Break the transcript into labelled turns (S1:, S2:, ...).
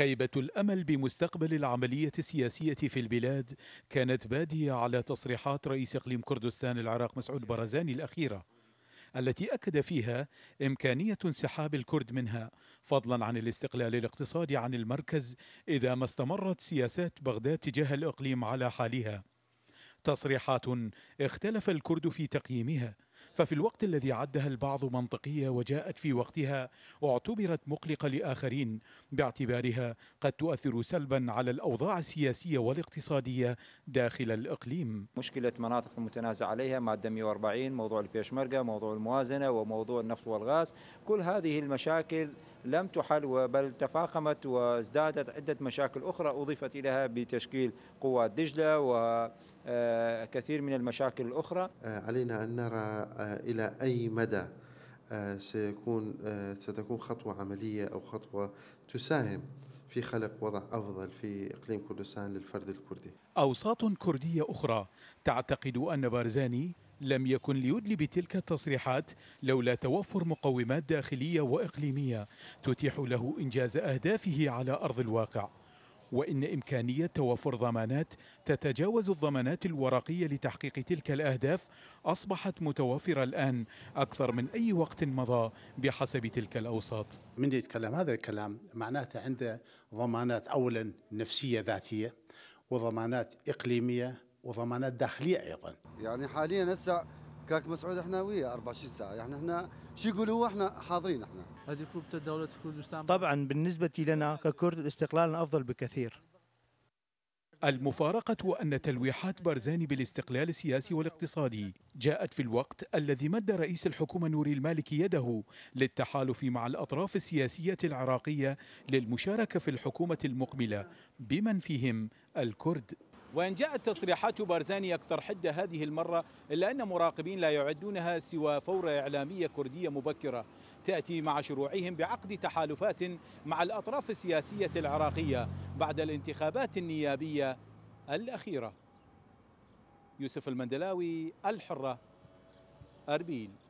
S1: خيبة الأمل بمستقبل العملية السياسية في البلاد كانت بادية على تصريحات رئيس إقليم كردستان العراق مسعود برزاني الأخيرة التي أكد فيها إمكانية انسحاب الكرد منها فضلا عن الاستقلال الاقتصادي عن المركز إذا ما استمرت سياسات بغداد تجاه الإقليم على حالها تصريحات اختلف الكرد في تقييمها ففي الوقت الذي عدها البعض منطقية وجاءت في وقتها اعتبرت مقلقة لآخرين باعتبارها قد تؤثر سلبا على الأوضاع السياسية والاقتصادية داخل الإقليم
S2: مشكلة مناطق
S1: المتنازع عليها مادة
S2: 140 موضوع البيشمركة موضوع الموازنة وموضوع النفط والغاز كل هذه المشاكل لم تحل بل تفاقمت وازدادت عدة مشاكل أخرى أضيفت إليها بتشكيل قوات دجلة و آه، كثير من المشاكل الأخرى آه، علينا أن نرى آه، إلى أي مدى سيكون ستكون خطوة عملية أو خطوة تساهم في خلق وضع أفضل في إقليم كردستان
S1: للفرد الكردي أوساط كردية أخرى تعتقد أن بارزاني لم يكن ليدلي بتلك التصريحات لولا توفر مقومات داخلية وإقليمية تتيح له إنجاز أهدافه على أرض الواقع وإن إمكانية توفر ضمانات تتجاوز الضمانات الورقية لتحقيق تلك الأهداف أصبحت متوافرة الآن أكثر من أي وقت مضى بحسب تلك الأوساط من يتكلم هذا الكلام معناته عنده ضمانات أولا نفسية ذاتية
S2: وضمانات إقليمية وضمانات داخلية أيضا يعني حاليا هسه كاك مسعود احنا وياه 24 ساعه يعني احنا شو يقولوا احنا حاضرين احنا هذه كوبة
S1: دولة كردستان طبعا بالنسبة لنا ككرد استقلالنا أفضل بكثير المفارقة أن تلويحات برزاني بالاستقلال السياسي والاقتصادي جاءت في الوقت الذي مد رئيس الحكومة نوري المالكي يده للتحالف مع الأطراف السياسية العراقية للمشاركة في الحكومة المقبلة بمن فيهم الكرد وإن جاءت تصريحات بارزاني أكثر حدة هذه المرة إلا أن مراقبين لا يعدونها سوى فوره إعلامية كردية مبكرة تأتي مع شروعهم بعقد تحالفات مع الأطراف السياسية العراقية بعد الانتخابات النيابية الأخيرة يوسف المندلاوي الحرة أربيل